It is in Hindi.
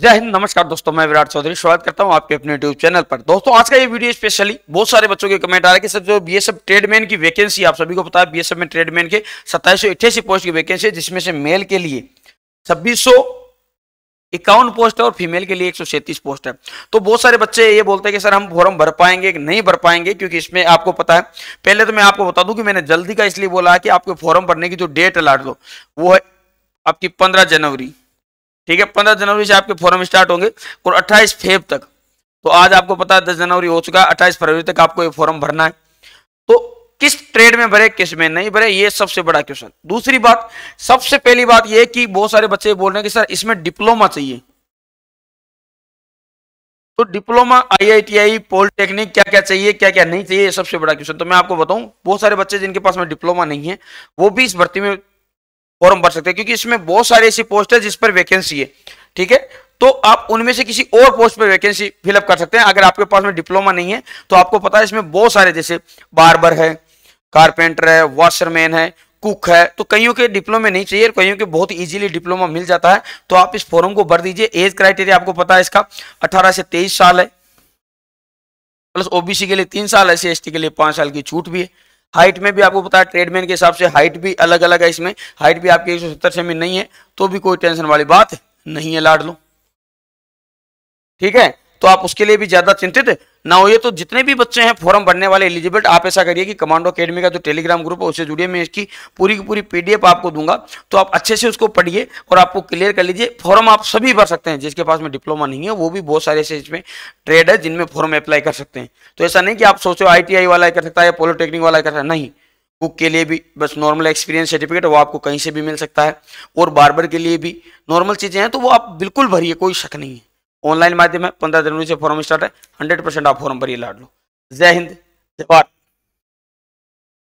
जय हिंद नमस्कार दोस्तों मैं विराट चौधरी स्वागत करता हूं आपके अपने यूट्यूब चैनल पर दोस्तों आज का ये वीडियो स्पेशली बहुत सारे बच्चों के कमेंट आ रहे हैं कि सर जो बीएसएफ ट्रेडमैन की वैकेंसी आप सभी को पता है बीएसएफ में ट्रेडमैन के सत्ताईस पोस्ट की वैकेंसी है जिसमें से मेल के लिए छब्बीस इक्यावन पोस्ट है और फीमेल के लिए एक पोस्ट है तो बहुत सारे बच्चे ये बोलते हैं कि सर हम फॉर्म भर पाएंगे कि नहीं भर पाएंगे क्योंकि इसमें आपको पता है पहले तो मैं आपको बता दूं कि मैंने जल्दी का इसलिए बोला है कि आपको फॉर्म भरने की जो डेट अलाट दो वो है आपकी पंद्रह जनवरी ठीक है पंद्रह जनवरी से आपके फॉर्म स्टार्ट होंगे और अट्ठाईस फेब तक तो आज आपको पता है दस जनवरी हो चुका है अट्ठाईस फरवरी तक आपको ये फॉर्म भरना है तो किस ट्रेड में भरे किस में नहीं भरे ये सबसे बड़ा क्वेश्चन दूसरी बात सबसे पहली बात यह कि बहुत सारे बच्चे बोल रहे हैं कि सर इसमें डिप्लोमा चाहिए तो डिप्लोमा आईआईटीआई पॉलिटेक्निक क्या क्या चाहिए क्या क्या नहीं चाहिए सबसे बड़ा क्वेश्चन तो मैं आपको बताऊं बहुत सारे बच्चे जिनके पास में डिप्लोमा नहीं है वो भी इस भर्ती में फॉर्म भर सकते हैं क्योंकि इसमें बहुत सारी ऐसी पोस्ट है जिस पर वैकेंसी है ठीक है तो आप उनमें से किसी और पोस्ट पर वैकेंसी फिलअप कर सकते हैं अगर आपके पास में डिप्लोमा नहीं है तो आपको पता है इसमें बहुत सारे जैसे बार्बर है कारपेंटर है वॉशरमैन है कुक है तो कईयों के डिप्लोमा नहीं चाहिए कईयों के बहुत इजीली डिप्लोमा मिल जाता है तो आप इस फॉर्म को भर दीजिए एज क्राइटेरिया आपको पता है इसका 18 से 23 साल है प्लस ओबीसी के लिए तीन साल एस सी के लिए पांच साल की छूट भी है हाइट में भी आपको पता है ट्रेडमैन के हिसाब से हाइट भी अलग अलग है इसमें हाइट भी आपकी एक सौ सत्तर सेमी नहीं है तो भी कोई टेंशन वाली बात नहीं है लाड लो ठीक है तो आप उसके लिए भी ज्यादा चिंतित ना हो ये तो जितने भी बच्चे हैं फॉर्म भरने वाले एलिजिबल आप ऐसा करिए कि कमांडो अकेडमी का जो टेलीग्राम ग्रुप है उससे जुड़िए मैं इसकी पूरी की पूरी पीडीएफ आपको दूंगा तो आप अच्छे से उसको पढ़िए और आपको क्लियर कर लीजिए फॉर्म आप सभी भर सकते हैं जिसके पास में डिप्लोमा नहीं है वो भी बहुत सारे ऐसे इसमें ट्रेड है जिनमें फॉर्म अप्लाई कर सकते हैं तो ऐसा नहीं कि आप सोचो आई वाला कर सकता है या पॉलिटेक्निक वाला कर सकता है नहीं बुक के लिए भी बस नॉर्मल एक्सपीरियंस सर्टिफिकेट वो आपको कहीं से भी मिल सकता है और बार के लिए भी नॉर्मल चीज़ें हैं तो वो आप बिल्कुल भरिए कोई शक नहीं है ऑनलाइन माध्यम है पंद्रह जनवरी से फॉर्म स्टार्ट है हंड्रेड परसेंट आप फॉर्म भरिए लाड लो जय हिंद जय भारत